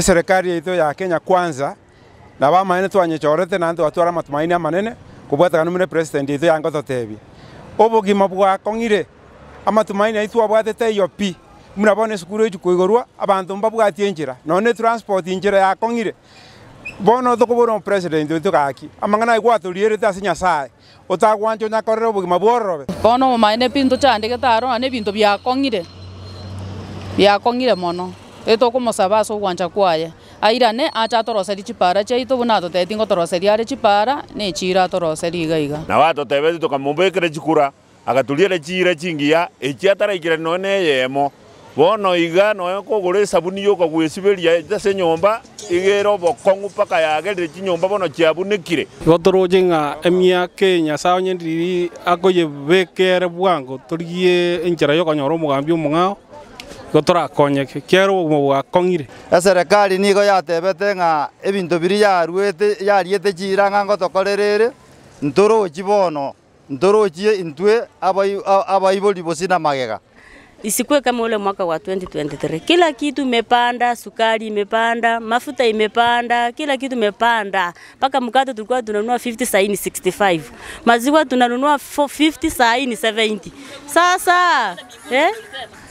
serikali yaitho ya Kenya kwanza na tu anyechorete na andu atwara matumaini manene kubwata kanu mune president yaitho ya tebi ngototebia obogima bwakong'ire amatumaini aithu te yo pi muna bone bono esukuru echi koigorwa abanto mbabwatie no ne transport injira ya kongire bono to tokobora president oithu gaki amang'ana to riere ta sinya sai ase nyasaye otagwancha onyakorere obogima bworobe bono omomaene ebinto ane aro nonya kongire biakong'ire kongire mono etokomosa ase ogoancha kwaya airane acha atoroseri chipara chiaito buna atoteti ngotoroseria are chipara nechira atoroseri iga iga nawe atotebeti tokamombekere chikura agaturiere chira chingiya echi ataraikire noe neyemo bono iga noe kogora esabuni yoka gwesiberia ase nyomba igere obokong'u mpaka yagerire chinyomba bono chiabunekire igo toroche ng'a emiaka enyasaye onyendiriri akoyebekere bwango yo enchera nyoro mugambi omong'ao gotorakonye kerogwo gwakong'ire eserekari nigo yatebete ng'a ebinto biri yaruete yariete chira ng'a ngotokore rere ntorochi bono ntorochie intwe abaibori bosina magega isikuwe kama ule mwaka wa 2023. Kila kitu imepanda, sukari imepanda, mafuta imepanda, kila kitu imepanda. Mpaka mkate tulikuwa tunanunua 50 saini 65. Maziwa tunanunua 50 saini 70. Sasa eh?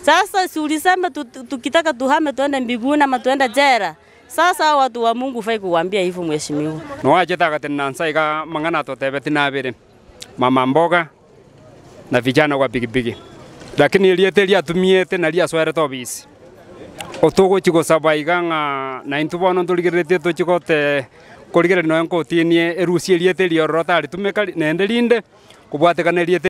Sasa si ulisema tukitaka tuhame tuende mbinguni ama tuende jera? Sasa watu wa Mungu fai kuwambia hivyo mheshimiwa. Nowachithaga tena nansaika mang'ana totebe tinavire mama mboga na vijana kwa pikipiki, lakini liete liatumiete na liaswerete obisi utuguchi gusabaiga ng'a na intubono intu bono nturigiritie tuchigote kurigirania noe nkutinie erusie liete rotari taritumika nende linde kubwate kana liete